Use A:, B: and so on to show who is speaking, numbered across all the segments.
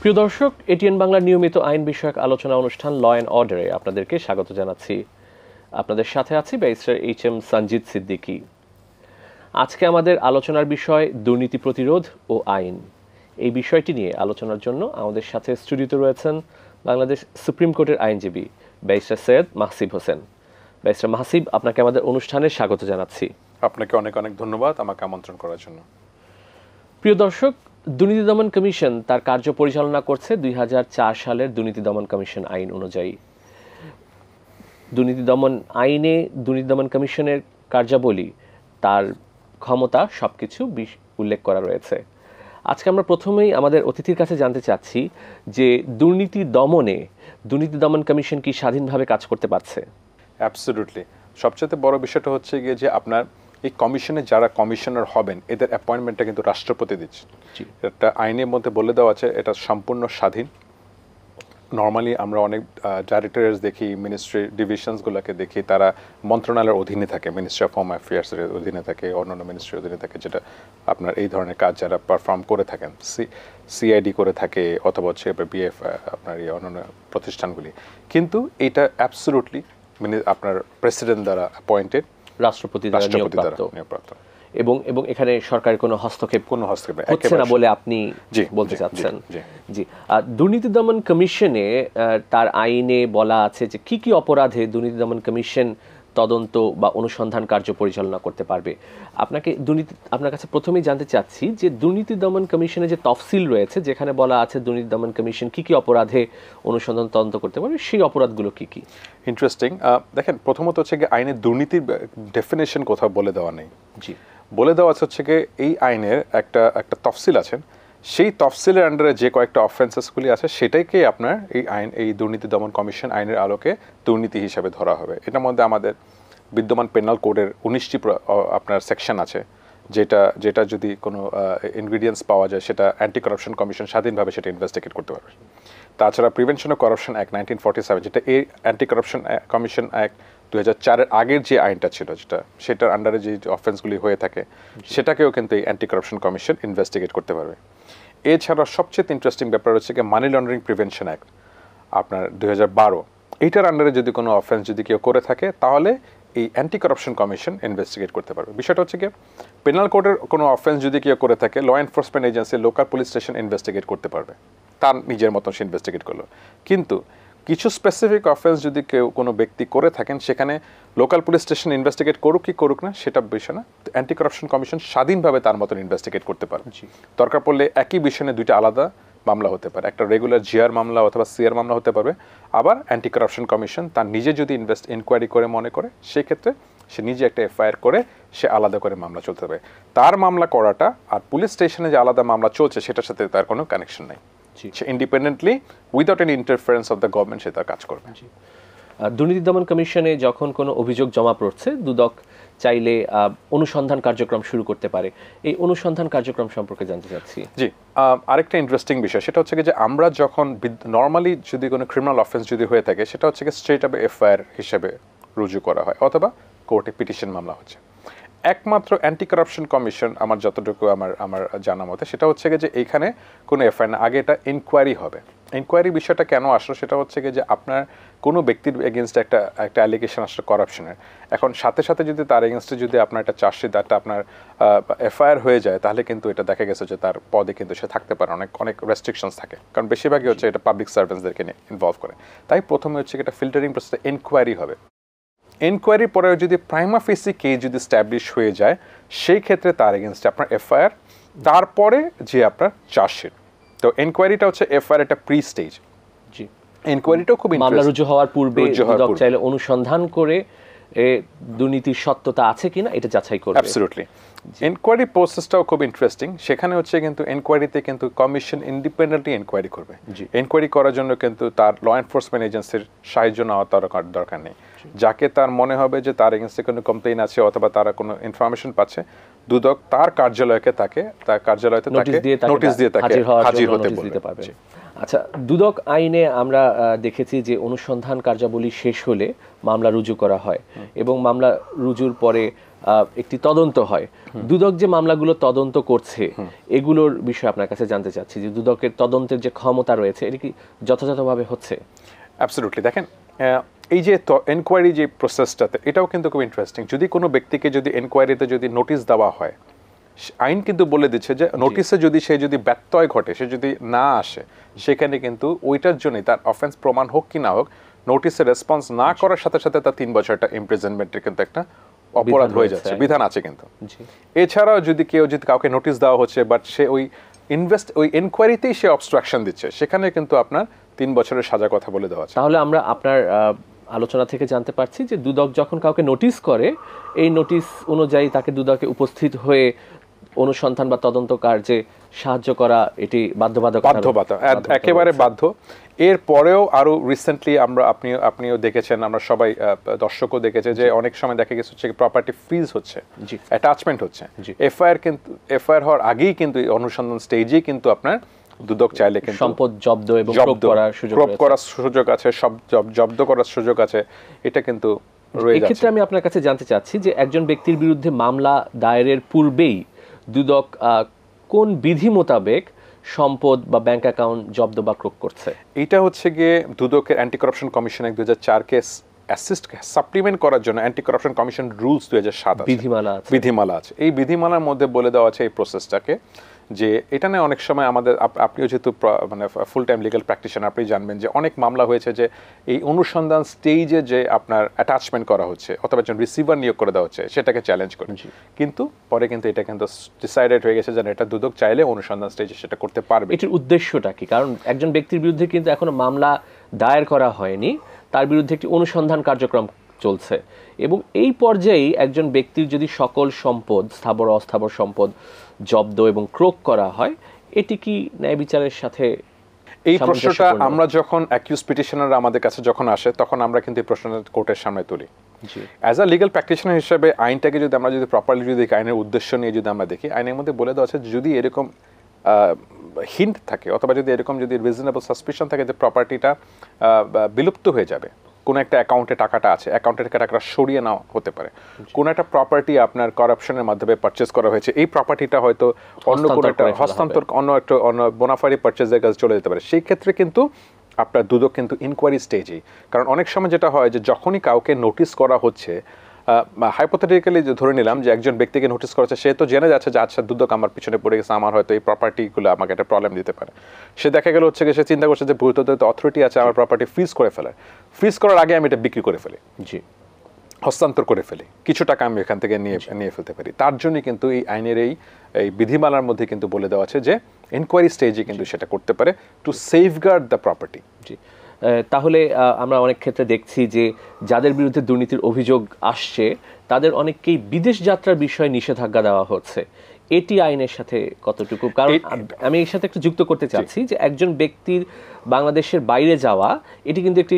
A: প্রিয় দর্শক এটিএন বাংলার নিয়মিত আইন বিষয়ক আলোচনা অনুষ্ঠান ল অ্যান্ড অর্ডারে আপনাদেরকে স্বাগত জানাচ্ছি আপনাদের সাথে আছি barrister H M Sanjit Siddiqui আজকে আমাদের আলোচনার বিষয় দুর্নীতি প্রতিরোধ ও আইন এই বিষয়টি নিয়ে আলোচনার জন্য আমাদের সাথে স্টুডিওতে রয়েছেন বাংলাদেশ সুপ্রিম কোর্টের আইনজীবী ব্যারিস্টার সৈয়দ মাহসিব হোসেন ব্যারিস্টার মাহসিব আপনাকে আমাদের অনুষ্ঠানে স্বাগত জানাচ্ছি আপনাকে অনেক অনেক ধন্যবাদ আমাকে আমন্ত্রণ করার জন্য প্রিয় দর্শক দুর্নীতি দমন কমিশন তার কার্য পরিচালনা করছে দুই সালের দুর্নীতি দমন কমিশন আইন অনুযায়ী দুর্নীতি দমন আইনে দুর্নীতি দমন কমিশনের কার্যাবলী তার ক্ষমতা সব কিছু উল্লেখ করা রয়েছে আজকে আমরা প্রথমেই আমাদের অতিথির কাছে জানতে চাচ্ছি যে দুর্নীতি দমনে দুর্নীতি দমন কমিশন কি স্বাধীনভাবে কাজ করতে পারছে অ্যাবসলিউটলি
B: সবচেয়ে বড় বিষয়টা হচ্ছে গিয়ে যে আপনার এই কমিশনে যারা কমিশনার হবেন এদের অ্যাপয়েন্টমেন্টটা কিন্তু রাষ্ট্রপতি দিচ্ছে একটা আইনের মধ্যে বলে দেওয়া আছে এটা সম্পূর্ণ স্বাধীন নর্মালি আমরা অনেক ডাইরেক্টরেস দেখি মিনিস্ট্রি ডিভিশনসগুলোকে দেখি তারা মন্ত্রণালয়ের অধীনে থাকে মিনিস্ট্রি অফ হোম অ্যাফেয়ার্সের অধীনে থাকে অন্যান্য মিনিস্ট্রির অধীনে থাকে যেটা আপনার এই ধরনের কাজ যারা পারফর্ম করে থাকেন সি সিআইডি করে থাকে অথবা হচ্ছে বিএফ আপনার এই অন্যান্য প্রতিষ্ঠানগুলি কিন্তু এটা মিনি মানে আপনার
A: প্রেসিডেন্ট দ্বারা অ্যাপয়েন্টেড রাষ্ট্রপতি দ্বারা নিয়োগপ্রাপ্ত এবং এবং এখানে সরকারের কোনো হস্তক্ষেপ কোনো হস্তক্ষেপ হচ্ছে না বলে আপনি বলতে চাচ্ছেন জি দুর্নীতি দমন কমিশনে তার আইনে বলা আছে যে কি কি অপরাধে দুর্নীতি দমন কমিশন তদন্ত বা অনুসন্ধান কার্য পরিচালনা করতে পারবে আপনাকে দুর্নীতি আপনার কাছে প্রথমেই জানতে চাচ্ছি যে দুর্নীতি দমন কমিশনে যে তফসিল রয়েছে যেখানে বলা আছে দুর্নীতি দমন কমিশন কি কি অপরাধে অনুসন্ধান তদন্ত করতে পারবে সেই অপরাধগুলো কি কি ইন্টারেস্টিং দেখেন প্রথমত
B: হচ্ছে গিয়ে আইনের দুর্নীতির ডেফিনেশন কোথাও বলে দেওয়া নেই জি বলে দেওয়া আছে হচ্ছে গিয়ে এই আইনের একটা একটা তফসিল আছেন সেই তফসিলের আন্ডারে যে কয়েকটা অফেন্সেসগুলি আছে সেটাইকে আপনার এই আইন এই দুর্নীতি দমন কমিশন আইনের আলোকে দুর্নীতি হিসাবে ধরা হবে এটার মধ্যে আমাদের বিদ্যমান পেনাল কোডের উনিশটি আপনার সেকশন আছে যেটা যেটা যদি কোনো ইনগ্রিডিয়েন্টস পাওয়া যায় সেটা অ্যান্টি করাপশন কমিশন স্বাধীনভাবে সেটা ইনভেস্টিগেট করতে পারবে তাছাড়া prevention of corruption act nineteen forty seven যেটা এই অ্যান্টি করাপশন কমিশন অ্যাক্ট দু হাজার চারের আগের যে আইনটা ছিল যেটা সেটার আন্ডারে যে অফেন্সগুলি হয়ে থাকে সেটাকেও কিন্তু এই অ্যান্টি করাপশন কমিশন ইনভেস্টিগেট করতে পারবে এছাড়া সবচেয়ে ইন্টারেস্টিং ব্যাপার হচ্ছে কি মানি লন্ডারিং প্রিভেনশন অ্যাক্ট আপনার দুই হাজার বারো এইটার আন্ডারে যদি কোনো অফেন্স যদি কেউ করে থাকে তাহলে এই অ্যান্টি করাপশন কমিশন ইনভেস্টিগেট করতে পারবে বিষয়টা হচ্ছে কি পেনাল কোর্টের কোনো অফেন্স যদি কেউ করে থাকে law enforcement agency local police station investigate করতে পারবে তার নিজের মতন সে ইনভেস্টিগেট করলো কিন্তু কিছু স্পেসিফিক অফেন্স যদি কেউ কোনো ব্যক্তি করে থাকেন সেখানে লোকাল পুলিশ স্টেশন ইনভেস্টিগেট করুক কি করুক না সেটা বিষয় না অ্যান্টি করাপশন কমিশন স্বাধীনভাবে তার মতন ইনভেস্টিগেট করতে পারে দরকার পড়লে একই বিষয়ে দুইটা আলাদা মামলা হতে পারে একটা রেগুলার জিআর মামলা অথবা সিআর মামলা হতে পারবে আবার অ্যান্টি করাপশন কমিশন তার নিজে যদি ইনভেস্ট ইনকোয়ারি করে মনে করে সেক্ষেত্রে সে নিজে একটা এফআইআর করে সে আলাদা করে মামলা চলতে হবে তার মামলা করাটা আর পুলিশ স্টেশনে যে আলাদা মামলা চলছে সেটার সাথে তার কোনো কানেকশন নেই সে independently
A: without any interference of the government সে তার কাজ করবে দুর্নীতি দমন কমিশনে যখন কোনো অভিযোগ জমা পড়ছে দুদক চাইলে অনুসন্ধান কার্যক্রম শুরু করতে পারে এই অনুসন্ধান কার্যক্রম সম্পর্কে জানতে চাচ্ছি জি আরেকটা ইন্টারেস্টিং বিষয় সেটা হচ্ছে যে আমরা যখন
B: নর্মালি যদি কোনো ক্রিমিনাল অফেন্স যদি হয়ে থাকে সেটা হচ্ছে স্ট্রেট অফ এফআইআর হিসেবে রুজু করা হয় অথবা কোর্টে পিটিশন মামলা হচ্ছে একমাত্র অ্যান্টি করাপশন কমিশন আমার যতটুকু আমার আমার জানা মতে সেটা হচ্ছে যে এইখানে কোনো এফআইআর না আগে এটা ইনকোয়ারি হবে ইনকোয়ারি বিষয়টা কেন আসলো সেটা হচ্ছে যে আপনার কোনো ব্যক্তির এগেনস্ট একটা একটা অ্যালিগেশন আসলে করাপশনের এখন সাথে সাথে যদি তার এগেনস্টে যদি আপনার একটা চার্জশিট একটা আপনার এফআইআর হয়ে যায় তাহলে কিন্তু এটা দেখা গেছে যে তার পদে কিন্তু সে থাকতে পারে অনেক অনেক রেস্ট্রিকশনস থাকে কারণ বেশিরভাগই হচ্ছে এটা পাবলিক সার্ভেন্টসদেরকে ইনভলভ করে তাই প্রথমে হচ্ছে এটা ফিল্টারিং প্রসেসটা ইনকোয়ারি হবে এনকোয়ারি পরে যদি প্রাইমা ফেসি কেস যদি স্ট্যাবলিশ হয়ে যায় সেই ক্ষেত্রে তার এগেনস্টে আপনার এফআইআর তারপরে যে আপনার চার্জশিট তো এনকোয়ারিটা হচ্ছে এফআইআর একটা প্রি স্টেজ
A: জি এনকোয়ারিটাও খুব মামলা রুজু হওয়ার পূর্বে চাইলে অনুসন্ধান করে দুর্নীতির সত্যতা আছে কিনা এটা যাচাই করবে অ্যাবসলিউটলি এনকোয়ারি প্রসেসটাও খুব
B: ইন্টারেস্টিং সেখানে হচ্ছে কিন্তু এনকোয়ারিতে কিন্তু কমিশন ইন্ডিপেন্ডেন্টলি এনকোয়ারি করবে জি এনকোয়ারি করার জন্য কিন্তু তার ল এনফোর্সমেন্ট এজেন্সির সাহায্য নেওয়া তার দরকার নেই যাকে তার মনে হবে যে তার এগেন্সে কোনো কমপ্লেন আছে অথবা তারা কোনো ইনফরমেশন পাচ্ছে দুদক তার কার্যালয়কে তাকে তার কার্যালয়তে নোটিশ দিয়ে তাকে হাজির হতে বলবে
A: আচ্ছা দুদক আইনে আমরা দেখেছি যে অনুসন্ধান কার্যাবলী শেষ হলে মামলা রুজু করা হয় এবং মামলা রুজুর পরে একটি তদন্ত হয় দুদক যে মামলাগুলো তদন্ত করছে এগুলোর বিষয়ে আপনার কাছে জানতে চাচ্ছি যে দুদকের তদন্তের যে ক্ষমতা রয়েছে এটা কি যথাযথভাবে হচ্ছে অ্যাবসলুটলি দেখেন এই যে এনকোয়ারি যে প্রসেসটাতে
B: এটাও কিন্তু খুব ইন্টারেস্টিং যদি কোনো ব্যক্তিকে যদি এনকোয়ারিতে যদি নোটিশ দেওয়া হয় আইন কিন্তু বলে দিচ্ছে যে নোটিশে যদি সে যদি ব্যত্যয় ঘটে সে যদি না আসে সেখানে কিন্তু ওইটার জন্যই তার অফেন্স প্রমাণ হোক কি না হোক নোটিশে রেসপন্স না করার সাথে সাথে তার তিন বছরটা ইমপ্রিজনমেন্টের কিন্তু একটা অপরাধ হয়ে যাচ্ছে বিধান আছে কিন্তু এছাড়াও যদি কেউ যদি কাউকে নোটিশ দেওয়া হচ্ছে বাট সে ওই ইনভেস্ট ওই এনকোয়ারিতেই সে অবস্ট্রাকশন দিচ্ছে সেখানে কিন্তু আপনার
A: তিন বছরের সাজা কথা বলে দেওয়া তাহলে আমরা আপনার আলোচনা থেকে জানতে পারছি যে দুদক যখন কাউকে নোটিস করে এই নোটিস অনুযায়ী তাকে দুদকে উপস্থিত হয়ে অনুসন্ধান বা তদন্ত কার্যে সাহায্য করা এটি বাধ্যবাধক একেবারে
B: বাধ্য এর পরেও আরো রিসেন্টলি আমরা আপনি আপনিও দেখেছেন আমরা সবাই দর্শকও দেখেছে যে অনেক সময় দেখা গেছে হচ্ছে প্রপার্টি ফ্রিজ হচ্ছে অ্যাটাচমেন্ট হচ্ছে এফআইআর কিন্তু এফআইআর হওয়ার আগেই কিন্তু অনুসন্ধান স্টেজেই কিন্তু আপনার দুদক চাইলে কিন্তু সম্পদ জব্দ এবং জব্দ করার সুযোগ ক্রপ করার সুযোগ আছে সব জব্দ করার সুযোগ আছে এটা কিন্তু এক্ষেত্রে
A: আমি আপনার কাছে জানতে চাচ্ছি যে একজন ব্যক্তির বিরুদ্ধে মামলা দায়েরের পূর্বেই দুদক কোন বিধি মোতাবেক সম্পদ বা ব্যাংক অ্যাকাউন্ট জব্দ বা ক্রোক করছে
B: এটা হচ্ছে গিয়ে দুদকের অ্যান্টি করাপশন কমিশন এক দু হাজার চার কেস অ্যাসিস্ট সাপ্লিমেন্ট করার জন্য অ্যান্টি করাপশন কমিশন রুলস দু হাজার সাত বিধিমালা বিধিমালা আছে এই বিধিমালার মধ্যে বলে দেওয়া আছে এই প্রসেসটাকে যে এটা নিয়ে অনেক সময় আমাদের আপনিও যেহেতু মানে ফুল টাইম লিগাল প্র্যাকটিশন আপনি জানবেন যে অনেক মামলা হয়েছে যে এই অনুসন্ধান স্টেজে যে আপনার অ্যাটাচমেন্ট করা হচ্ছে অথবা একজন রিসিভার নিয়োগ করে দেওয়া হচ্ছে সেটাকে চ্যালেঞ্জ করেন কিন্তু পরে কিন্তু এটা কিন্তু ডিসাইডেড হয়ে গেছে
A: যেন এটা দুদক চাইলে অনুসন্ধান স্টেজে সেটা করতে পারবে এটির উদ্দেশ্যটা কি কারণ একজন ব্যক্তির বিরুদ্ধে কিন্তু এখনো মামলা দায়ের করা হয়নি তার বিরুদ্ধে একটি অনুসন্ধান কার্যক্রম চলছে এবং এই পর্যায়ে একজন ব্যক্তির যদি সকল সম্পদ স্থাবর অস্থাবর সম্পদ জব্দ এবং ক্রোক করা হয় এটি কি ন্যায় বিচারের সাথে এই প্রশ্নটা আমরা
B: যখন অ্যাকিউজ পিটিশনার আমাদের কাছে যখন আসে তখন আমরা কিন্তু এই প্রশ্নটা কোর্টের সামনে তুলি অ্যাজ আ লিগাল প্র্যাকটিশনার হিসেবে আইনটাকে যদি আমরা যদি প্রপারলি যদি দেখি আইনের উদ্দেশ্য নিয়ে যদি আমরা দেখি আইনের মধ্যে বলে দেওয়া আছে যদি এরকম হিন্ট থাকে অথবা যদি এরকম যদি রিজনেবল সাসপিশন থাকে যে প্রপার্টিটা বিলুপ্ত হয়ে যাবে কোন একটা অ্যাকাউন্টে টাকাটা আছে অ্যাকাউন্টে টাকাটা সরিয়ে নাও হতে পারে কোন একটা প্রপার্টি আপনার করাপশনের মাধ্যমে পারচেস করা হয়েছে এই প্রপার্টিটা হয়তো অন্য কোনো একটা হস্তান্তর অন্য একটা অন্য বোনাফারি পারচেজের কাছে চলে যেতে পারে সেই ক্ষেত্রে কিন্তু আপনার দুদক কিন্তু ইনকোয়ারি স্টেজেই কারণ অনেক সময় যেটা হয় যে যখনই কাউকে নোটিস করা হচ্ছে হাইপোথেটিক্যালি যে ধরে নিলাম যে একজন ব্যক্তিকে নোটিস করেছে সে তো জেনে যাচ্ছে যে আচ্ছা দুদক আমার পিছনে পড়ে গেছে আমার হয়তো এই প্রপার্টিগুলো আমাকে একটা প্রবলেম দিতে পারে সে দেখা গেলো হচ্ছে সে চিন্তা করছে যে ভূতত্ত্ব অথরিটি আছে আমার প্রপার্টি ফ্রিজ করে ফেলে ফ্রিজ করার আগে আমি এটা বিক্রি করে ফেলি জি হস্তান্তর করে ফেলি কিছু টাকা আমি এখান থেকে নিয়ে নিয়ে ফেলতে পারি তার জন্যই কিন্তু এই আইনের এই এই বিধিমালার
A: মধ্যে কিন্তু বলে দেওয়া আছে যে এনকোয়ারি স্টেজে কিন্তু সেটা করতে পারে টু সেফগার্ড দ্য প্রপার্টি জি তাহলে আমরা অনেক ক্ষেত্রে দেখছি যে যাদের বিরুদ্ধে দুর্নীতির অভিযোগ আসছে তাদের অনেককেই বিদেশ যাত্রার বিষয়ে নিষেধাজ্ঞা দেওয়া হচ্ছে এটি আইনের সাথে কতটুকু কারণ আমি এর সাথে একটু যুক্ত করতে চাচ্ছি যে একজন ব্যক্তির বাংলাদেশের বাইরে যাওয়া এটি কিন্তু একটি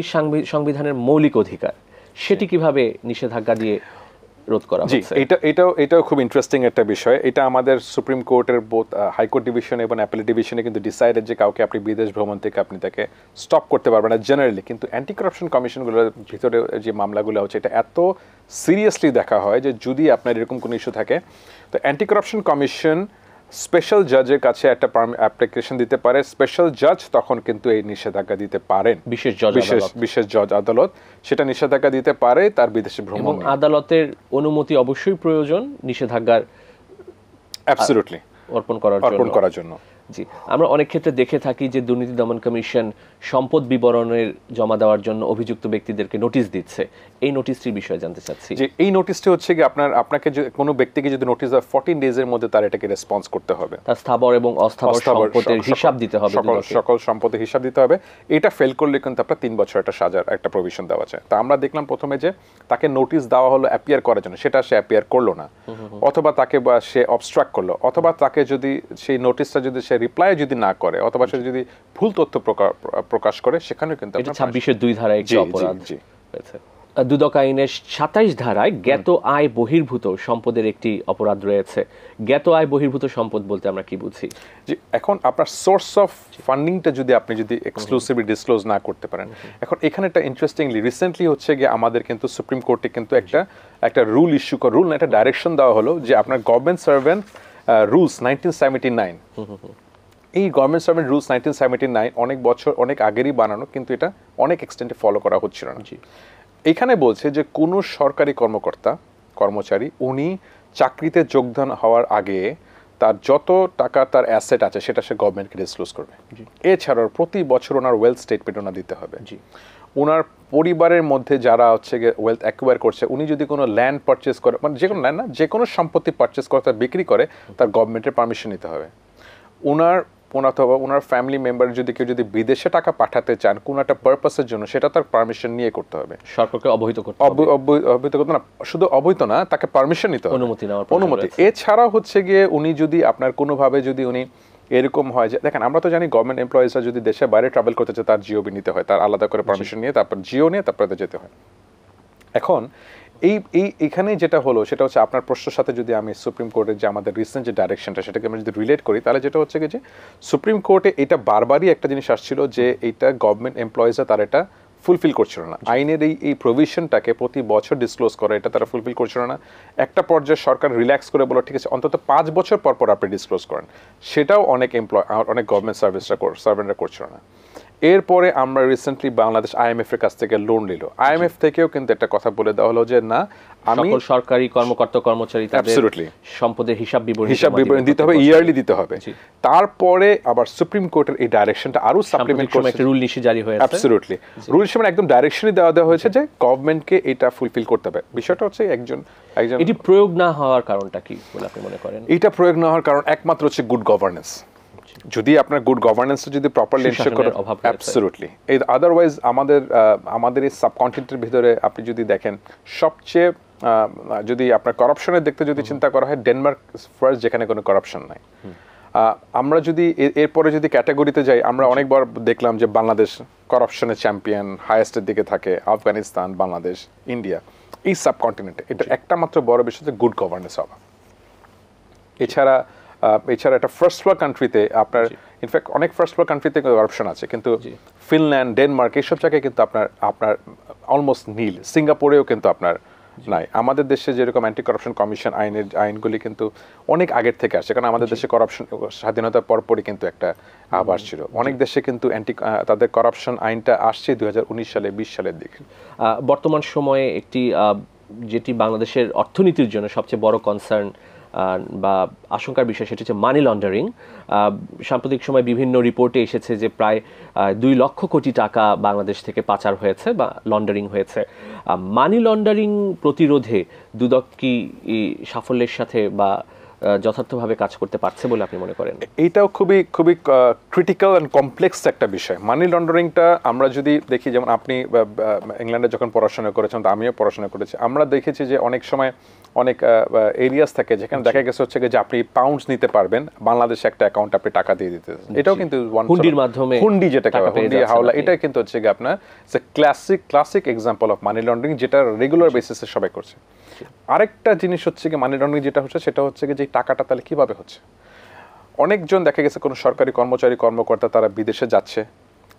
A: সংবিধানের মৌলিক অধিকার সেটি কিভাবে নিষেধাজ্ঞা দিয়ে রোধ করা
B: হচ্ছে এটা এটাও এটাও খুব ইন্টারেস্টিং একটা বিষয় এটা আমাদের সুপ্রিম কোর্টের বোথ হাইকোর্ট ডিভিশন এবং অ্যাপেলেট ডিভিশনে কিন্তু ডিসাইডেড যে কাউকে আপনি বিদেশ ভ্রমণ থেকে আপনি তাকে স্টপ করতে পারবেন না জেনারেলি কিন্তু অ্যান্টি করাপশন কমিশনগুলোর ভিতরে যে মামলাগুলো হচ্ছে এটা এত সিরিয়াসলি দেখা হয় যে যদি আপনার এরকম কোনো ইস্যু থাকে তো অ্যান্টি করাপশন কমিশন স্পেশাল জাজের কাছে একটা অ্যাপ্লিকেশন দিতে পারে স্পেশাল জাজ তখন কিন্তু এই নিষেধাজ্ঞা দিতে পারেন বিশেষ জজ বিশেষ বিশেষ জজ আদালত সেটা নিষেধাজ্ঞা দিতে পারে তার বিদেশে ভ্রমণ
A: আদালতের অনুমতি অবশ্যই প্রয়োজন নিষেধাজ্ঞার অ্যাবসলিউটলি অর্পণ করার অর্পণ করার জন্য জি আমরা অনেক ক্ষেত্রে দেখে থাকি যে দুর্নীতি দমন কমিশন সম্পদ বিবরণের জমা দেওয়ার জন্য অভিযুক্ত ব্যক্তিদেরকে নোটিশ দিচ্ছে এই নোটিশটির বিষয়ে জানতে চাচ্ছি যে এই নোটিশটি হচ্ছে কি আপনার আপনাকে যে কোনো ব্যক্তিকে যদি নোটিশ দেওয়া ফোরটিন ডেজের মধ্যে তার এটাকে রেসপন্স করতে
B: হবে তার স্থাবর এবং অস্থাবর সম্পদের হিসাব দিতে হবে সকল সকল সম্পদের হিসাব দিতে হবে এটা ফেল করলে কিন্তু আপনার তিন বছর একটা সাজার একটা প্রভিশন দেওয়া যায় তা আমরা দেখলাম প্রথমে যে তাকে নোটিশ দেওয়া হলো অ্যাপিয়ার করার জন্য সেটা সে অ্যাপিয়ার করলো না অথবা তাকে বা সে অবস্ট্রাক্ট করলো অথবা তাকে যদি সেই নোটিশটা যদি সে রিপ্লাই যদি না করে অথবা সে যদি ভুল তথ্য প্রকাশ করে
A: সেখানেও কিন্তু ছাব্বিশের দুই ধারা একটি অপরাধ দুদক আইনের সাতাইশ ধারায় জ্ঞাত আয় বহির্ভূত সম্পদের একটি অপরাধ রয়েছে জ্ঞাত আয় বহির্ভূত সম্পদ বলতে আমরা কি বুঝি যে এখন আপনার সোর্স অফ ফান্ডিংটা যদি আপনি যদি এক্সক্লুসিভলি ডিসক্লোজ
B: না করতে পারেন এখন এখানে একটা ইন্টারেস্টিংলি রিসেন্টলি হচ্ছে গিয়ে আমাদের কিন্তু সুপ্রিম কোর্টে কিন্তু একটা একটা রুল ইস্যু রুল না একটা ডাইরেকশন দেওয়া হলো যে আপনার government servant rules nineteen seventy nine এই government servant rules nineteen seventy nine অনেক বছর অনেক আগেরই বানানো কিন্তু এটা অনেক এক্সটেন্টে ফলো করা হচ্ছিল না জি এখানে বলছে যে কোনো সরকারি কর্মকর্তা কর্মচারী উনি চাকরিতে যোগদান হওয়ার আগে তার যত টাকা তার অ্যাসেট আছে সেটা সে গভর্নমেন্টকে ডিসক্লোজ করবে এছাড়াও প্রতি বছর ওনার ওয়েলথ স্টেটমেন্ট ওনার দিতে হবে জি ওনার পরিবারের মধ্যে যারা হচ্ছে ওয়েলথ অ্যাকোয়ার করছে উনি যদি কোনো ল্যান্ড পারচেস করে মানে যে কোনো ল্যান্ড না যে কোনো সম্পত্তি পারচেস করে তার বিক্রি করে তার গভর্নমেন্টের পারমিশন নিতে হবে ওনার অথবা ওনার ফ্যামিলি মেম্বার যদি কেউ যদি বিদেশে টাকা পাঠাতে চান কোনো একটা পারপাসের জন্য সেটা তার পারমিশন নিয়ে করতে হবে সরকারকে অবহিত করতে অবহিত করতে না শুধু অবহিত না তাকে পারমিশন নিতে হবে অনুমতি নেওয়ার অনুমতি এছাড়া হচ্ছে গিয়ে উনি যদি আপনার কোনোভাবে যদি উনি এরকম হয় যে দেখেন আমরা তো জানি গভর্নমেন্ট এমপ্লয়িজরা যদি দেশে বাইরে ট্রাভেল করতে চায় তার জিও নিতে হয় তার আলাদা করে পারমিশন নিয়ে তারপর জিও নিয়ে তারপরে যেতে হয় এখন এই এই এখানে যেটা হলো সেটা হচ্ছে আপনার প্রশ্নের সাথে যদি আমি সুপ্রিম কোর্টের যে আমাদের রিসেন্ট যে ডাইরেকশনটা সেটাকে আমি যদি রিলেট করি তাহলে যেটা হচ্ছে যে সুপ্রিম কোর্টে এটা বারবারই একটা জিনিস আসছিল যে এটা গভর্নমেন্ট এমপ্লয়িজরা তার এটা ফুলফিল করছিল না আইনের এই এই প্রভিশনটাকে প্রতি বছর ডিসক্লোজ করা এটা তারা ফুলফিল করছিল না একটা পর্যায়ে সরকার রিল্যাক্স করে বলো ঠিক আছে অন্তত পাঁচ বছর পর পর আপনি ডিসক্লোজ করেন সেটাও অনেক এমপ্লয় অনেক গভর্নমেন্ট সার্ভিসরা সার্ভেন্টরা করছিল না এরপরে আমরা রিসেন্টলি বাংলাদেশ আইএমএফ এর কাছ থেকে লোন নিল আইএমএফ থেকেও কিন্তু একটা কথা বলে দেওয়া হলো যে না
A: আমি সরকারি কর্মকর্তা কর্মচারী তাদের সম্পদের হিসাব বিবরণী হিসাব বিবরণী দিতে হবে ইয়ারলি দিতে হবে তারপরে আবার সুপ্রিম কোর্টের এই ডাইরেকশনটা আরো সাপ্লিমেন্ট করে একটা রুল নিশি জারি হয়েছে অ্যাবসলিউটলি
B: রুল হিসেবে একদম ডাইরেকশনই দেওয়া দেওয়া হয়েছে যে গভর্নমেন্টকে এটা ফুলফিল করতে হবে বিষয়টা
A: হচ্ছে একজন একজন এটি প্রয়োগ না হওয়ার কারণটা কি বলে আপনি মনে করেন
B: এটা প্রয়োগ না হওয়ার কারণ একমাত্র হচ্ছে গুড গভর্নেন্স যদি আপনার গুড গভর্নেন্স যদি প্রপারলি এনশিওর করে অ্যাবসলিউটলি এই আদারওয়াইজ আমাদের আমাদের এই সাবকন্টিনেন্টের ভিতরে আপনি যদি দেখেন সবচেয়ে যদি আপনার করাপশনের দেখতে যদি চিন্তা করা হয় ডেনমার্ক ফার্স্ট যেখানে কোনো করাপশন নাই আমরা যদি এরপরে যদি ক্যাটাগরিতে যাই আমরা অনেকবার দেখলাম যে বাংলাদেশ করাপশনের চ্যাম্পিয়ন হায়েস্টের দিকে থাকে আফগানিস্তান বাংলাদেশ ইন্ডিয়া এই সাবকন্টিনেন্টে এটা একটা মাত্র বড় বিষয় যে গুড গভর্নেন্স অভাব এছাড়া এছাড়া একটা ফার্স্ট ওয়ার্ল্ড কান্ট্রিতে আপনার ইনফ্যাক্ট অনেক ফার্স্ট ওয়ার্ল্ড কান্ট্রিতে অপশন আছে কিন্তু ফিনল্যান্ড ডেনমার্ক এইসব জায়গায় কিন্তু আপনার আপনার অলমোস্ট নীল সিঙ্গাপুরেও কিন্তু আপনার নাই আমাদের দেশে যেরকম অ্যান্টি করাপশন কমিশন আইনের আইনগুলি কিন্তু অনেক আগের থেকে আসে কারণ আমাদের দেশে করাপশন স্বাধীনতার পরপরই কিন্তু একটা আভাস ছিল অনেক দেশে কিন্তু অ্যান্টি তাদের করাপশন
A: আইনটা আসছে দু সালে বিশ সালের দিকে বর্তমান সময়ে একটি যেটি বাংলাদেশের অর্থনীতির জন্য সবচেয়ে বড় কনসার্ন বা আশঙ্কার বিষয় সেটি হচ্ছে মানি লন্ডারিং সাম্প্রতিক সময় বিভিন্ন রিপোর্টে এসেছে যে প্রায় দুই লক্ষ কোটি টাকা বাংলাদেশ থেকে পাচার হয়েছে বা লন্ডারিং হয়েছে মানি লন্ডারিং প্রতিরোধে দুদক কি সাফল্যের সাথে বা যথার্থভাবে কাজ করতে পারছে বলে আপনি মনে করেন
B: এইটাও খুবই খুবই ক্রিটিক্যাল অ্যান্ড কমপ্লেক্স একটা বিষয় মানি লন্ডারিংটা আমরা যদি দেখি যেমন আপনি ইংল্যান্ডে যখন পড়াশোনা করেছেন আমিও পড়াশোনা করেছি আমরা দেখেছি যে অনেক সময় অনেক এরিয়াস থাকে যেখানে আচ্ছা। দেখা গেছে হচ্ছে যে আপনি পাউন্ডস নিতে পারবেন বাংলাদেশে একটা অ্যাকাউন্ট আপনি টাকা দিয়ে দিতে এটাও কিন্তু হুন্ডির মাধ্যমে হুন্ডি যেটা হুন্ডি হাওলা এটা কিন্তু হচ্ছে গিয়ে আপনার classic classic example of money laundering যেটা রেগুলার আচ্ছা। বেসিসে সবাই করছে আরেকটা জিনিস হচ্ছে কি মানি লন্ডারিং যেটা হচ্ছে সেটা হচ্ছে যে টাকাটা তাহলে কীভাবে হচ্ছে অনেকজন দেখা গেছে কোনো সরকারি কর্মচারী কর্মকর্তা তারা বিদেশে যাচ্ছে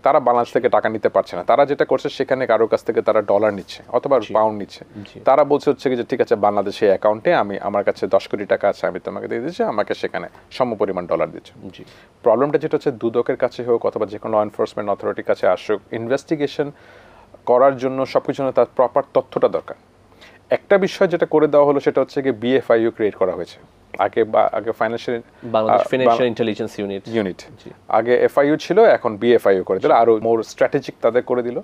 B: তারা বাংলাদেশ থেকে টাকা নিতে পারছে না তারা যেটা করছে সেখানে কারোর কাছ থেকে তারা ডলার নিচ্ছে অথবা পাউন্ড নিচ্ছে তারা বলছে হচ্ছে যে ঠিক আছে বাংলাদেশে অ্যাকাউন্টে আমি আমার কাছে দশ কোটি টাকা আছে আমি তোমাকে দিয়ে দিচ্ছি আমাকে সেখানে সম পরিমাণ ডলার দিচ্ছে প্রবলেমটা যেটা হচ্ছে দুদকের কাছে হোক অথবা যে কোনো ল এনফোর্সমেন্ট অথরিটির কাছে আসুক ইনভেস্টিগেশন করার জন্য সব কিছু তার প্রপার তথ্যটা দরকার একটা বিষয় যেটা করে দেওয়া হলো সেটা হচ্ছে গিয়ে বিএফআইইউ ক্রিয়েট করা হয়েছে আগে আগে financial
A: Bangladesh financial intelligence unit unit
B: আগে এফআইইউ ছিল এখন বিএফআইইউ করে দিল আরও মোর স্ট্র্যাটেজিক তাদের করে দিল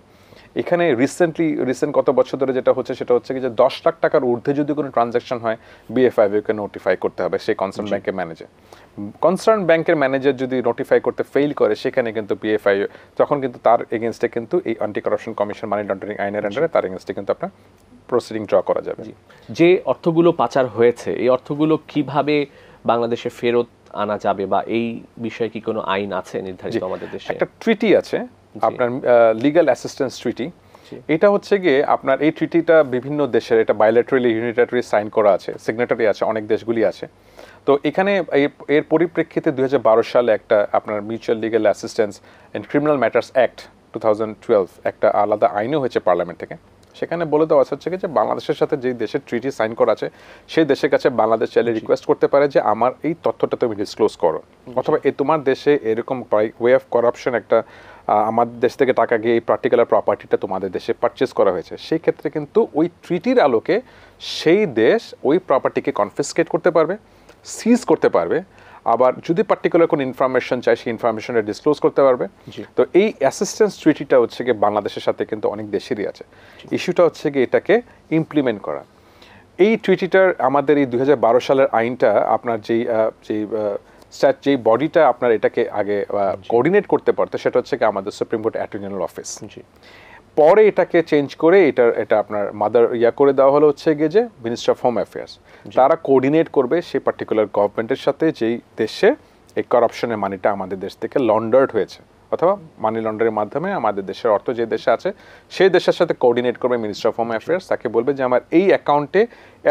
B: এখানে রিসেন্টলি রিসেন্ট কত বছর ধরে যেটা হচ্ছে সেটা হচ্ছে কি যে দশ লাখ টাকার ঊর্ধ্বে যদি কোনো ট্রানজাকশন হয় বিএফআইভিউকে নোটিফাই করতে হবে সেই কনসার্ন ব্যাংকের ম্যানেজার কনসার্ন ব্যাংকের ম্যানেজার যদি নোটিফাই করতে ফেইল করে সেখানে কিন্তু বিএফআই তখন কিন্তু তার এগেনস্টে
A: কিন্তু এই anti corruption commission money laundering আইনের আন্ডারে তার এগেনস্টে কিন্তু আপনার প্রসিডিং ড্র করা যাবে যে অর্থগুলো পাচার হয়েছে এই অর্থগুলো কিভাবে বাংলাদেশে ফেরত আনা যাবে বা এই বিষয়ে কি কোনো আইন আছে নির্ধারিত আমাদের দেশে একটা ট্রিটি আছে আপনার
B: লিগ্যাল অ্যাসিস্ট্যান্স ট্রিটি এটা হচ্ছে গিয়ে আপনার এই ট্রিটিটা বিভিন্ন দেশের এটা বায়োলেটারালি ইউনিটারি সাইন করা আছে সিগনেটারি আছে অনেক দেশগুলি আছে তো এখানে এর পরিপ্রেক্ষিতে দুই সালে একটা আপনার mutual legal assistance and criminal matters act too একটা আলাদা আইনও হয়েছে পার্লামেন্ট থেকে সেখানে বলে দেওয়া আছে হচ্ছে যে বাংলাদেশের সাথে যে দেশের ট্রিটি সাইন করা আছে সেই দেশের কাছে বাংলাদেশ চাইলে রিকোয়েস্ট করতে পারে যে আমার এই তথ্যটা তুমি ডিসক্লোজ করো অথবা এ তোমার দেশে এরকম ওয়ে অফ করাপশন একটা আমাদের দেশ থেকে টাকা গিয়ে এই পার্টিকুলার প্রপার্টিটা তোমাদের দেশে পারচেস করা হয়েছে সেই ক্ষেত্রে কিন্তু ওই ট্রিটির আলোকে সেই দেশ ওই প্রপার্টিকে কনফিসকেট করতে পারবে সিজ করতে পারবে আবার যদি পার্টিকুলার কোন ইনফরমেশন চাই সেই ইনফরমেশনটা ডিসক্লোজ করতে পারবে তো এই অ্যাসিস্ট্যান্স ট্রিটিটা হচ্ছে গিয়ে বাংলাদেশের সাথে কিন্তু অনেক দেশেরই আছে ইস্যুটা হচ্ছে গিয়ে এটাকে ইমপ্লিমেন্ট করা এই ট্রিটিটার আমাদের এই দু সালের আইনটা আপনার যেই যেই যেই বডিটা আপনার এটাকে আগে কোঅর্ডিনেট করতে পারতো সেটা হচ্ছে কি আমাদের supreme court attorney general office পরে এটাকে চেঞ্জ করে এটা এটা আপনার মাদার ইয়া করে দেওয়া হলো হচ্ছে গিয়ে যে মিনিস্টার অফ হোম অ্যাফেয়ার্স তারা কোঅর্ডিনেট করবে সেই পার্টিকুলার গভর্নমেন্টের সাথে যেই দেশে এই করাপশনের মানিটা আমাদের দেশ থেকে লন্ডার্ড হয়েছে অথবা মানি লন্ডারের মাধ্যমে আমাদের দেশের অর্থ যে দেশে আছে সেই দেশের সাথে কোঅর্ডিনেট করবে মিনিস্টার অফ হোম অ্যাফেয়ার্স তাকে বলবে যে আমার এই অ্যাকাউন্টে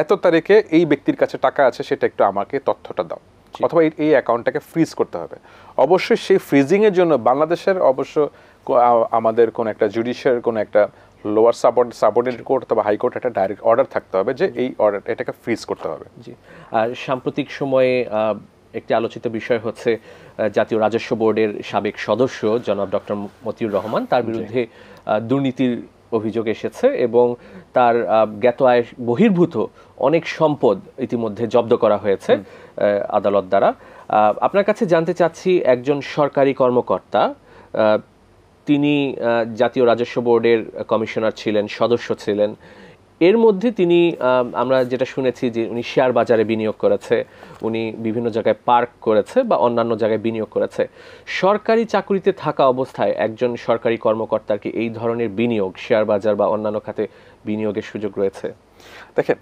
B: এত তারিখে এই ব্যক্তির কাছে টাকা আছে সেটা একটু আমাকে তথ্যটা দাও অথবা এই অ্যাকাউন্টটাকে ফ্রিজ করতে হবে অবশ্যই সেই ফ্রিজিংয়ের জন্য বাংলাদেশের অবশ্য আমাদের কোনো একটা জুডিশিয়ার কোনো একটা লোয়ার সাপোর্ট সাপোর্টেড কোর্ট অথবা হাইকোর্ট একটা ডাইরেক্ট অর্ডার থাকতে হবে যে
A: এই অর্ডার এটাকে ফ্রিজ করতে হবে জি আর সাম্প্রতিক সময়ে একটি আলোচিত বিষয় হচ্ছে জাতীয় রাজস্ব বোর্ডের সাবেক সদস্য জনাব ডক্টর মতিউর রহমান তার বিরুদ্ধে দুর্নীতির অভিযোগ এসেছে এবং তার জ্ঞাত আয় বহির্ভূত অনেক সম্পদ ইতিমধ্যে জব্দ করা হয়েছে আদালত দ্বারা আপনার কাছে জানতে চাচ্ছি একজন সরকারি কর্মকর্তা তিনি জাতীয় রাজস্ব বোর্ডের কমিশনার ছিলেন সদস্য ছিলেন এর মধ্যে তিনি আমরা যেটা শুনেছি যে উনি শেয়ার বাজারে বিনিয়োগ করেছে উনি বিভিন্ন জায়গায় পার্ক করেছে বা অন্যান্য জায়গায় বিনিয়োগ করেছে সরকারি চাকরিতে থাকা অবস্থায় একজন সরকারি কর্মকর্তার কি এই ধরনের বিনিয়োগ শেয়ার বাজার বা অন্যান্য খাতে বিনিয়োগের সুযোগ রয়েছে দেখেন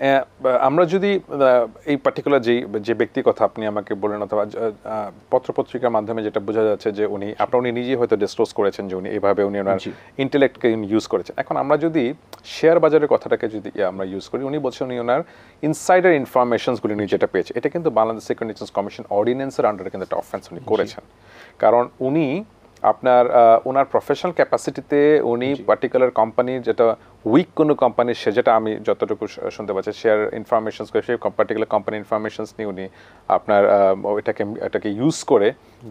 B: আমরা যদি এই পার্টিকুলার যেই যে ব্যক্তির কথা আপনি আমাকে বলেন অথবা পত্রপত্রিকার মাধ্যমে যেটা বোঝা যাচ্ছে যে উনি আপনার উনি নিজেই হয়তো ডিসক্লোজ করেছেন যে উনি এইভাবে উনি ওনার ইন্টেলেক্টকে ইউজ করেছেন এখন আমরা যদি শেয়ার বাজারের কথাটাকে যদি আমরা ইউজ করি উনি বলছেন উনি ওনার ইনসাইডার ইনফরমেশনসগুলি উনি যেটা পেয়েছে এটা কিন্তু বাংলাদেশ সিকিউরিটিজ কমিশন অর্ডিন্যান্সের আন্ডারে কিন্তু একটা অফেন্স উনি করেছেন কারণ উনি আপনার ওনার প্রফেশনাল ক্যাপাসিটিতে উনি পার্টিকুলার কোম্পানির যেটা উইক কোনো কোম্পানির সে যেটা আমি যতটুকু শুনতে পাচ্ছি শেয়ার ইনফরমেশনস করে সেই পার্টিকুলার কোম্পানি ইনফরমেশনস নিয়ে উনি আপনার এটাকে এটাকে ইউজ করে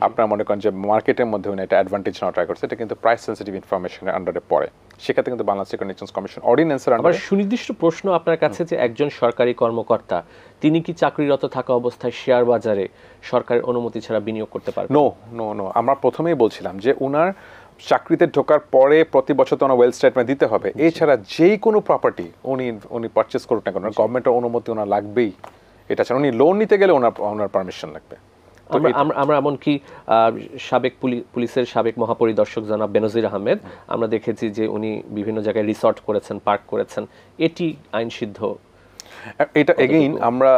B: আপনার মনে করেন যে মার্কেটের মধ্যে উনি একটা অ্যাডভান্টেজ নেওয়া ট্রাই করছে এটা কিন্তু প্রাইস সেন্সিটিভ ইনফরমেশনের
A: আন্ডারে পড়ে সেক্ষেত্রে কিন্তু বাংলাদেশ সিকিউরিটিজ কমিশন অর্ডিন্যান্সের আবার সুনির্দিষ্ট প্রশ্ন আপনার কাছে যে একজন সরকারি কর্মকর্তা তিনি কি চাকরিরত থাকা অবস্থায় শেয়ার বাজারে সরকারের অনুমতি ছাড়া বিনিয়োগ করতে পারবেন নো নো
B: নো আমরা প্রথমেই বলছিলাম যে উনার চাকরিতে ঢোকার পরে প্রতি বছর তো ওনার ওয়েল স্টেটমেন্ট দিতে হবে এছাড়া যে কোনো প্রপার্টি উনি উনি পারচেস করুক না কেন গভর্নমেন্টের
A: অনুমতি ওনার লাগবেই এটা ছাড়া উনি লোন নিতে গেলে ওনার ওনার পারমিশন লাগবে আমরা এমনকি সাবেক পুলিশের সাবেক মহাপরিদর্শক জনাব বেনজির আহমেদ আমরা দেখেছি যে উনি বিভিন্ন জায়গায় রিসর্ট করেছেন পার্ক করেছেন এটি আইনসিদ্ধ
B: এটা এগেইন আমরা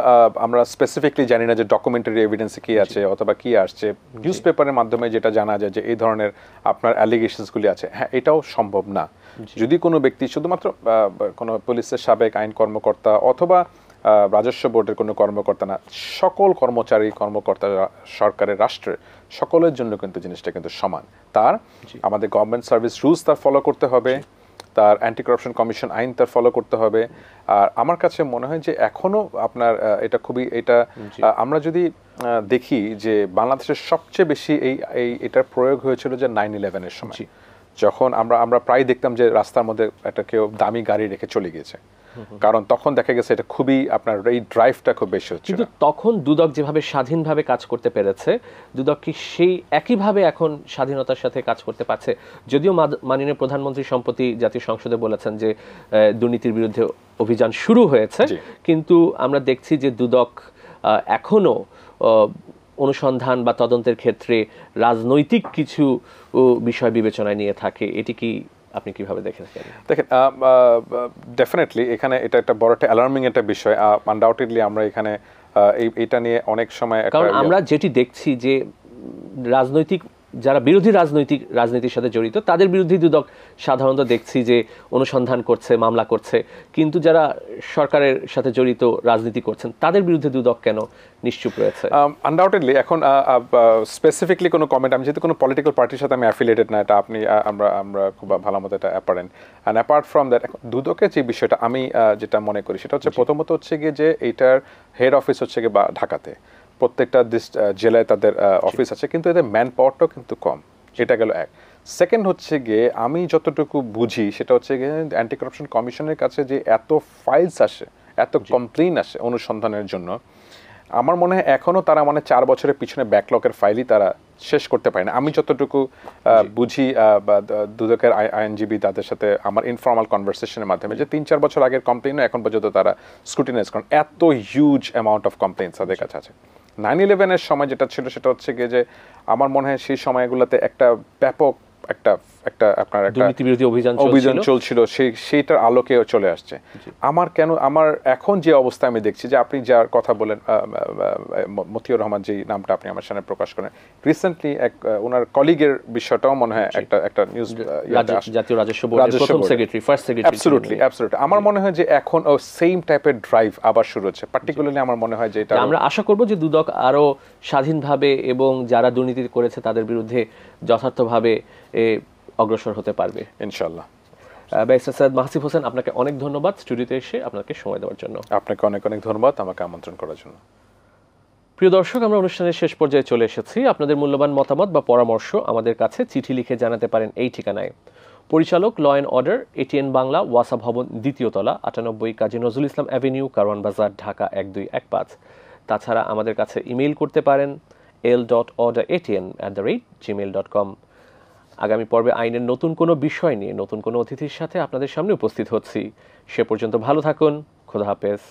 B: আমরা স্পেসিফিকলি জানি না যে ডকুমেন্টারি এভিডেন্স কি আছে অথবা কি আসছে নিউজ পেপারের মাধ্যমে যেটা জানা যায় যে এই ধরনের আপনার অ্যালিগেশনসগুলি আছে হ্যাঁ এটাও সম্ভব না যদি কোনো ব্যক্তি শুধুমাত্র কোনো পুলিশের সাবেক আইন কর্মকর্তা অথবা রাজস্ব বোর্ডের কোনো কর্মকর্তা না সকল কর্মচারী কর্মকর্তা সরকারের রাষ্ট্রের সকলের জন্য কিন্তু জিনিসটা কিন্তু সমান তার আমাদের গভর্নমেন্ট সার্ভিস রুলস তার ফলো করতে হবে তার অ্যান্টি করাপশন কমিশন আইন তার ফলো করতে হবে আর আমার কাছে মনে হয় যে এখনও আপনার এটা খুবই এটা আমরা যদি দেখি যে বাংলাদেশের সবচেয়ে বেশি এই এই এটার প্রয়োগ হয়েছিল যে নাইন ইলেভেনের সময় যখন আমরা আমরা প্রায় দেখতাম যে রাস্তার মধ্যে একটা কেউ দামি গাড়ি রেখে চলে গিয়েছে কারণ তখন দেখা গেছে এটা খুবই
A: আপনার এই ড্রাইভটা খুব বেশি হচ্ছে কিন্তু তখন দুদক যেভাবে স্বাধীনভাবে কাজ করতে পেরেছে দুদক কি সেই একইভাবে এখন স্বাধীনতার সাথে কাজ করতে পারছে যদিও মাননীয় প্রধানমন্ত্রী সম্প্রতি জাতীয় সংসদে বলেছেন যে দুর্নীতির বিরুদ্ধে অভিযান শুরু হয়েছে কিন্তু আমরা দেখছি যে দুদক এখনও অনুসন্ধান বা তদন্তের ক্ষেত্রে রাজনৈতিক কিছু বিষয় বিবেচনায় নিয়ে থাকে এটি কি আপনি কিভাবে দেখেন দেখেন
B: ডেফিনেটলি এখানে এটা একটা বড় একটা অ্যালার্মিং একটা বিষয়
A: আনডাউটেডলি আমরা এখানে এইটা নিয়ে অনেক সময় কারণ ইয়ে আমরা যেটি দেখছি যে রাজনৈতিক যারা বিরোধী রাজনৈতিক রাজনীতির সাথে জড়িত তাদের বিরুদ্ধে দুদক সাধারণত দেখছি যে অনুসন্ধান করছে মামলা করছে কিন্তু যারা সরকারের সাথে জড়িত রাজনীতি করছেন তাদের বিরুদ্ধে দুদক কেন নিশ্চুপ রয়েছে
B: আনডাউটেডলি um, এখন স্পেসিফিকলি কোনো কমেন্ট আমি যেহেতু কোনো পলিটিক্যাল পার্টির সাথে আমি অ্যাফিলিয়েটেড না এটা আপনি আমরা আমরা খুব ভালো মতো এটা apparent and apart from that দুদকের যে বিষয়টা আমি যেটা মনে করি সেটা হচ্ছে প্রথমত হচ্ছে গিয়ে যে এইটার হেড অফিস হচ্ছে গিয়ে বা ঢাকাতে প্রত্যেকটা জেলায় তাদের অফিস আছে কিন্তু এদের ম্যান পাওয়ারটাও কিন্তু কম এটা গেল এক সেকেন্ড হচ্ছে গিয়ে আমি যতটুকু বুঝি সেটা হচ্ছে গিয়ে অ্যান্টি করাপশন কমিশনের কাছে যে এত ফাইলস আসে এত কমপ্লেন আসে অনুসন্ধানের জন্য আমার মনে হয় এখনও তারা মানে চার বছরের পিছনে ব্যাকলকের ফাইলই তারা শেষ করতে পারে না আমি যতটুকু বুঝি বা দুদকের আইনজীবী তাদের সাথে আমার ইনফর্মাল কনভারসেশনের মাধ্যমে যে তিন চার বছর আগের কমপ্লেনও এখন পর্যন্ত তারা স্ক্রুটিনাইজ করেন এত হিউজ অ্যামাউন্ট অফ কমপ্লেন তাদের কাছে আছে নাইন ইলেভেনের সময় যেটা ছিল সেটা হচ্ছে গিয়ে যে আমার মনে হয় সেই সময়গুলোতে একটা ব্যাপক একটা একটা আপনার একটা বিরোধী অভিযান অভিযান চলছিল সেই সেইটার আলোকে চলে আসছে আমার কেন আমার এখন যে অবস্থা আমি দেখছি যে আপনি যার কথা বলেন মতিউর রহমান যে নামটা আপনি আমার সামনে প্রকাশ করেন রিসেন্টলি এক ওনার কলিগের বিষয়টাও মনে হয় একটা একটা নিউজ জাতীয় রাজস্ব বোর্ড প্রথম secretary first secretary absolutely absolutely আমার মনে হয় যে এখন ও সেম টাইপের ড্রাইভ
A: আবার শুরু হচ্ছে পার্টিকুলারলি আমার মনে হয় যে এটা আমরা আশা করব যে দুদক আরো স্বাধীনভাবে এবং যারা দুর্নীতি করেছে তাদের বিরুদ্ধে যথার্থভাবে অগ্রসর হতে পারবে ইনশাল্লাহ ব্যারিস্টার সৈয়দ মাহসিফ হোসেন আপনাকে অনেক ধন্যবাদ স্টুডিওতে এসে আপনাকে সময় দেওয়ার জন্য আপনাকে অনেক অনেক ধন্যবাদ আমাকে আমন্ত্রণ করার জন্য প্রিয় দর্শক আমরা অনুষ্ঠানের শেষ পর্যায়ে চলে এসেছি আপনাদের মূল্যবান মতামত বা পরামর্শ আমাদের কাছে চিঠি লিখে জানাতে পারেন এই ঠিকানায় পরিচালক law and order ATN Bangla ওয়াসা ভবন দ্বিতীয় তলা আটানব্বই কাজী নজরুল ইসলাম অ্যাভিনিউ কারওয়ান বাজার ঢাকা এক দুই এক পাঁচ তাছাড়া আমাদের কাছে ইমেইল করতে পারেন L dot order ATN at the rate Gmail dot com আগামী পর্বে আইনের নতুন কোনো বিষয় নিয়ে নতুন কোনো অতিথির সাথে আপনাদের সামনে উপস্থিত হচ্ছি সে পর্যন্ত ভালো থাকুন খোদা হাফেজ